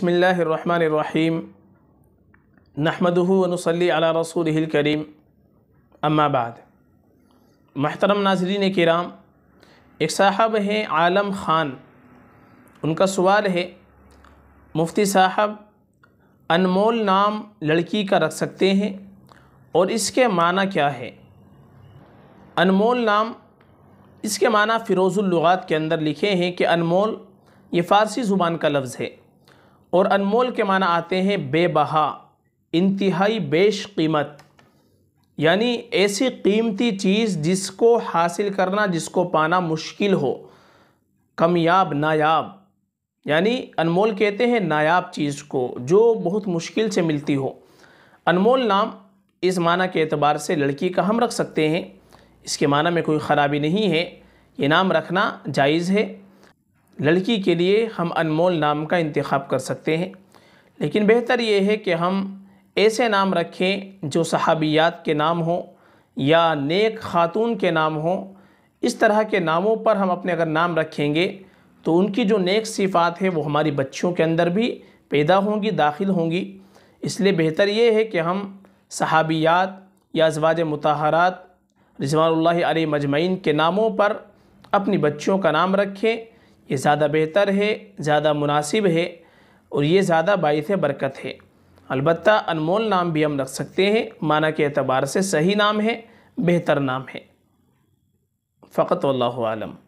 बसमीम नहमदूनसली अला रसूल करीम अम्माबाद महतरम नाजरीन कराम एक साहब हैं आलम ख़ान उनका सवाल है मुफ्ती साहब अनमोल नाम लड़की का रख सकते हैं और इसके माना क्या है अनमोल नाम इसके माना फ़िरोज़ुल्लुगात के अंदर लिखे हैं कि अनमोल ये फ़ारसी ज़ुबान का लफ्ज़ है और अनमोल के माना आते हैं बेबहा इंतहाई बेश कीमत यानी ऐसी कीमती चीज़ जिसको हासिल करना जिसको पाना मुश्किल हो कमयाब नायाब यानी अनमोल कहते हैं नायाब चीज़ को जो बहुत मुश्किल से मिलती हो अनमोल नाम इस माना के अतबार से लड़की का हम रख सकते हैं इसके माना में कोई ख़राबी नहीं है ये नाम रखना जायज़ है लड़की के लिए हम अनमोल नाम का इंतखब कर सकते हैं लेकिन बेहतर ये है कि हम ऐसे नाम रखें जो सहाबियात के नाम हों या नेक खातून के नाम हों इस तरह के नामों पर हम अपने अगर नाम रखेंगे तो उनकी जो नेक सिफ़ात है वो हमारी बच्चियों के अंदर भी पैदा होंगी दाखिल होंगी इसलिए बेहतर ये है कि हम सहाबियात या अजवाज मतहारात रिजवान मजमैन के नामों पर अपनी बच्चियों का नाम रखें ये ज़्यादा बेहतर है ज़्यादा मुनासिब है और ये ज़्यादा बायस बरकत है अलबत् अनमोल नाम भी हम रख सकते हैं माना के अतबार से सही नाम है बेहतर नाम है फ़कत वल्लम